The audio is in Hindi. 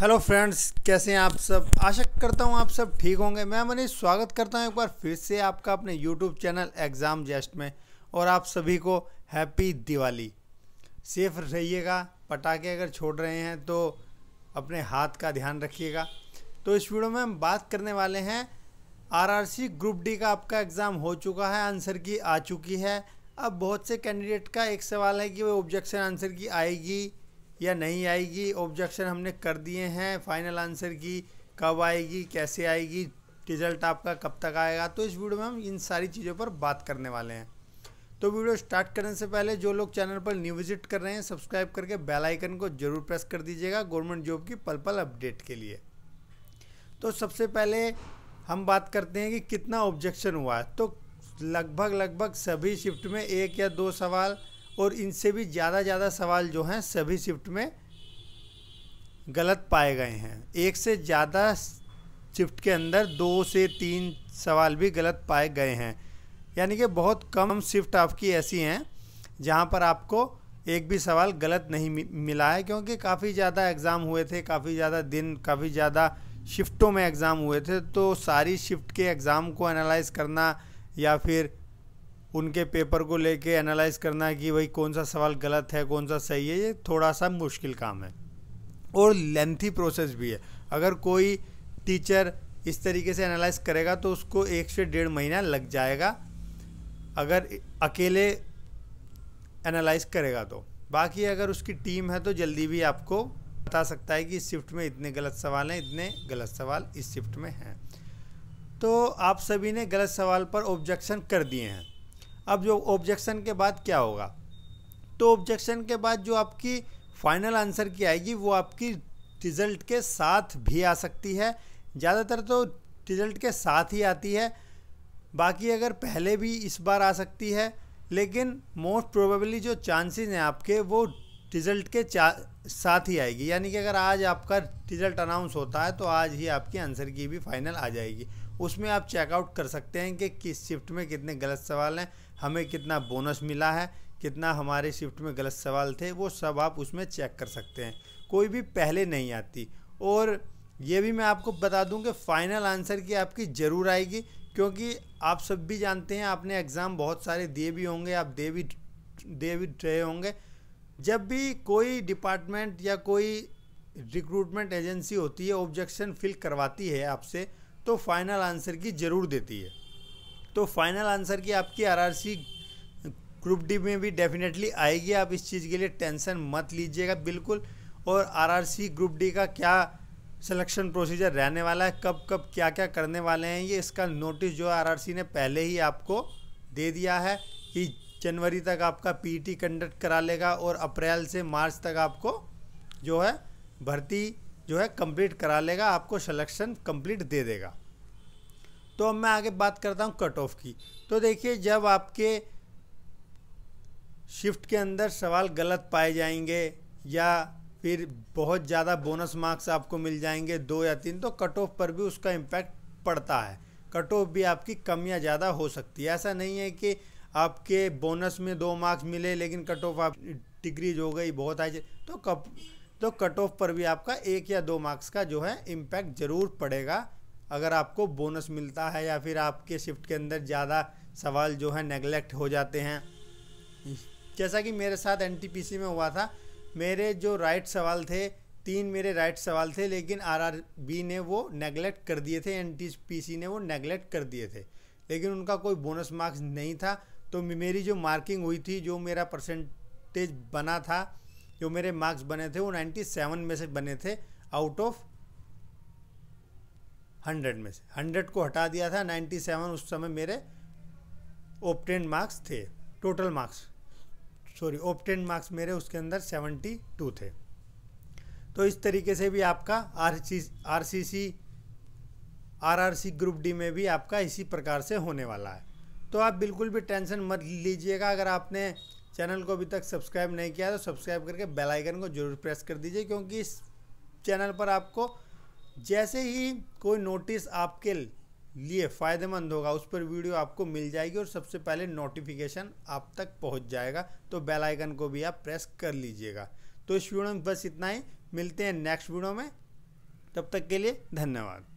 हेलो फ्रेंड्स कैसे हैं आप सब आशा करता हूं आप सब ठीक होंगे मैं मनीष स्वागत करता हूं एक बार फिर से आपका अपने यूट्यूब चैनल एग्ज़ाम जेस्ट में और आप सभी को हैप्पी दिवाली सेफ रहिएगा पटाखे अगर छोड़ रहे हैं तो अपने हाथ का ध्यान रखिएगा तो इस वीडियो में हम बात करने वाले हैं आरआरसी ग्रुप डी का आपका एग्ज़ाम हो चुका है आंसर की आ चुकी है अब बहुत से कैंडिडेट का एक सवाल है कि वो ऑब्जेक्शन आंसर की आएगी या नहीं आएगी ऑब्जेक्शन हमने कर दिए हैं फाइनल आंसर की कब आएगी कैसे आएगी रिजल्ट आपका कब तक आएगा तो इस वीडियो में हम इन सारी चीज़ों पर बात करने वाले हैं तो वीडियो स्टार्ट करने से पहले जो लोग चैनल पर न्यू विजिट कर रहे हैं सब्सक्राइब करके बेल आइकन को जरूर प्रेस कर दीजिएगा गवर्नमेंट जॉब की पल पल अपडेट के लिए तो सबसे पहले हम बात करते हैं कि कितना ऑब्जेक्शन हुआ है तो लगभग लगभग सभी शिफ्ट में एक या दो सवाल और इनसे भी ज़्यादा ज़्यादा सवाल जो हैं सभी शिफ्ट में गलत पाए गए हैं एक से ज़्यादा शिफ्ट के अंदर दो से तीन सवाल भी गलत पाए गए हैं यानी कि बहुत कम शिफ्ट आपकी ऐसी हैं जहाँ पर आपको एक भी सवाल गलत नहीं मिला है क्योंकि काफ़ी ज़्यादा एग्ज़ाम हुए थे काफ़ी ज़्यादा दिन काफ़ी ज़्यादा शिफ्टों में एग्ज़ाम हुए थे तो सारी शिफ्ट के एग्ज़ाम को एनालाइज करना या फिर उनके पेपर को लेके एनालाइज करना है कि भाई कौन सा सवाल गलत है कौन सा सही है ये थोड़ा सा मुश्किल काम है और लेंथी प्रोसेस भी है अगर कोई टीचर इस तरीके से एनालाइज करेगा तो उसको एक से डेढ़ महीना लग जाएगा अगर अकेले एनालाइज करेगा तो बाकी अगर उसकी टीम है तो जल्दी भी आपको बता सकता है कि इस शिफ्ट में इतने गलत सवाल हैं इतने गलत सवाल इस शिफ्ट में हैं तो आप सभी ने गलत सवाल पर ऑब्जेक्शन कर दिए हैं अब जो ऑब्जेक्शन के बाद क्या होगा तो ऑब्जेक्शन के बाद जो आपकी फाइनल आंसर की आएगी वो आपकी रिजल्ट के साथ भी आ सकती है ज़्यादातर तो रिजल्ट के साथ ही आती है बाकी अगर पहले भी इस बार आ सकती है लेकिन मोस्ट प्रोबेबली जो चांसेस हैं आपके वो रिज़ल्ट के साथ ही आएगी यानी कि अगर आज आपका रिज़ल्ट अनाउंस होता है तो आज ही आपकी आंसर की भी फाइनल आ जाएगी उसमें आप चेकआउट कर सकते हैं कि किस शिफ्ट में कितने गलत सवाल हैं हमें कितना बोनस मिला है कितना हमारे शिफ्ट में गलत सवाल थे वो सब आप उसमें चेक कर सकते हैं कोई भी पहले नहीं आती और ये भी मैं आपको बता दूं कि फ़ाइनल आंसर की आपकी ज़रूर आएगी क्योंकि आप सब भी जानते हैं आपने एग्ज़ाम बहुत सारे दिए भी होंगे आप दे भी दे भी रहे होंगे जब भी कोई डिपार्टमेंट या कोई रिक्रूटमेंट एजेंसी होती है ऑब्जेक्शन फिल करवाती है आपसे तो फाइनल आंसर की ज़रूर देती है तो फाइनल आंसर की आपकी आरआरसी ग्रुप डी में भी डेफिनेटली आएगी आप इस चीज़ के लिए टेंशन मत लीजिएगा बिल्कुल और आरआरसी ग्रुप डी का क्या सिलेक्शन प्रोसीजर रहने वाला है कब कब क्या क्या करने वाले हैं ये इसका नोटिस जो सी ने पहले ही आपको दे दिया है कि जनवरी तक आपका टी कंडक्ट e करा लेगा और अप्रैल से मार्च तक आपको जो है भर्ती जो है कंप्लीट करा लेगा आपको सिलेक्शन कंप्लीट दे देगा तो अब मैं आगे बात करता हूँ कट ऑफ की तो देखिए जब आपके शिफ्ट के अंदर सवाल गलत पाए जाएंगे या फिर बहुत ज़्यादा बोनस मार्क्स आपको मिल जाएंगे दो या तीन तो कट ऑफ पर भी उसका इम्पैक्ट पड़ता है कट ऑफ भी आपकी कम या ज़्यादा हो सकती है ऐसा नहीं है कि आपके बोनस में दो मार्क्स मिले लेकिन कट ऑफ आप डिग्रीज हो गई बहुत आई तो कप तो कट ऑफ पर भी आपका एक या दो मार्क्स का जो है इम्पैक्ट ज़रूर पड़ेगा अगर आपको बोनस मिलता है या फिर आपके शिफ्ट के अंदर ज़्यादा सवाल जो है नेगलेक्ट हो जाते हैं जैसा कि मेरे साथ एन में हुआ था मेरे जो राइट सवाल थे तीन मेरे राइट सवाल थे लेकिन आरआरबी ने वो नेगलेक्ट कर दिए थे एन ने वो नेगलेक्ट कर दिए थे लेकिन उनका कोई बोनस मार्क्स नहीं था तो मेरी जो मार्किंग हुई थी जो मेरा परसेंटेज बना था जो मेरे मार्क्स बने थे वो 97 में से बने थे आउट ऑफ 100 में से 100 को हटा दिया था 97 उस समय मेरे ओपटेन मार्क्स थे total marks sorry obtained marks मेरे उसके अंदर 72 थे तो इस तरीके से भी आपका R C R C C R R C group D में भी आपका इसी प्रकार से होने वाला है तो आप बिल्कुल भी टेंशन मत लीजिएगा अगर आपने चैनल को अभी तक सब्सक्राइब नहीं किया तो सब्सक्राइब करके बेल आइकन को जरूर प्रेस कर दीजिए क्योंकि इस चैनल पर आपको जैसे ही कोई नोटिस आपके लिए फ़ायदेमंद होगा उस पर वीडियो आपको मिल जाएगी और सबसे पहले नोटिफिकेशन आप तक पहुंच जाएगा तो बेल आइकन को भी आप प्रेस कर लीजिएगा तो इस वीडियो में बस इतना ही मिलते हैं नेक्स्ट वीडियो में तब तक के लिए धन्यवाद